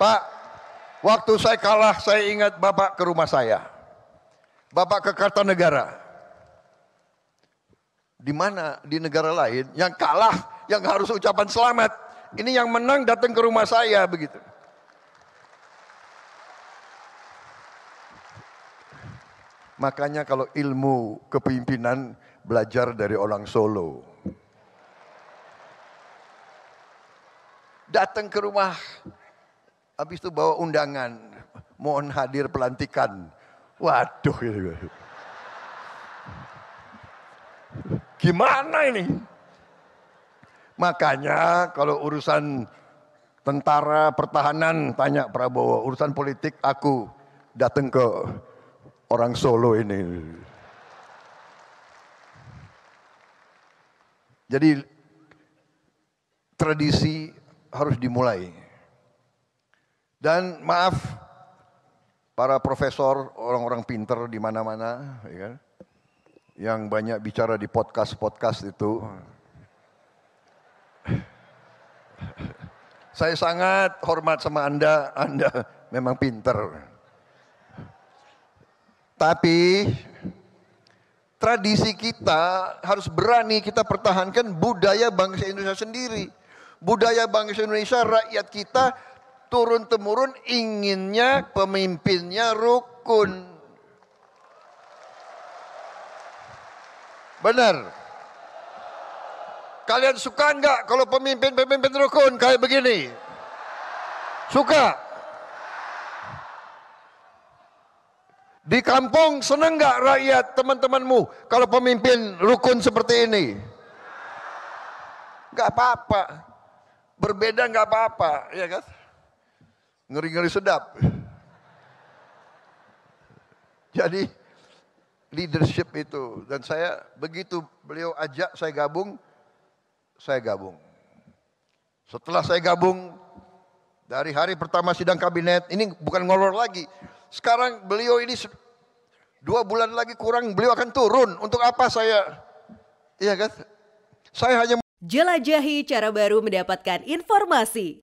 Pak, waktu saya kalah saya ingat Bapak ke rumah saya. Bapak ke Kartanegara. Di mana di negara lain yang kalah yang harus ucapan selamat. Ini yang menang datang ke rumah saya begitu. Makanya kalau ilmu kepimpinan belajar dari orang Solo. Datang ke rumah Habis itu bawa undangan, mohon hadir pelantikan. Waduh gitu, gitu. Gimana ini? Makanya kalau urusan tentara pertahanan tanya Prabowo, urusan politik aku datang ke orang Solo ini. Jadi tradisi harus dimulai. Dan maaf para profesor, orang-orang pinter di mana-mana, ya kan? yang banyak bicara di podcast-podcast itu. Saya sangat hormat sama Anda, Anda memang pinter. Tapi tradisi kita harus berani kita pertahankan budaya bangsa Indonesia sendiri. Budaya bangsa Indonesia, rakyat kita turun-temurun inginnya pemimpinnya rukun. Benar. Kalian suka enggak kalau pemimpin-pemimpin rukun kayak begini? Suka? Di kampung seneng enggak rakyat teman-temanmu kalau pemimpin rukun seperti ini? Enggak apa-apa. Berbeda enggak apa-apa, ya kan? ngeri-ngeri sedap. Jadi leadership itu dan saya begitu beliau ajak saya gabung, saya gabung. Setelah saya gabung dari hari pertama sidang kabinet ini bukan ngolor lagi. Sekarang beliau ini dua bulan lagi kurang beliau akan turun. Untuk apa saya? Iya kan? Saya hanya jelajahi cara baru mendapatkan informasi.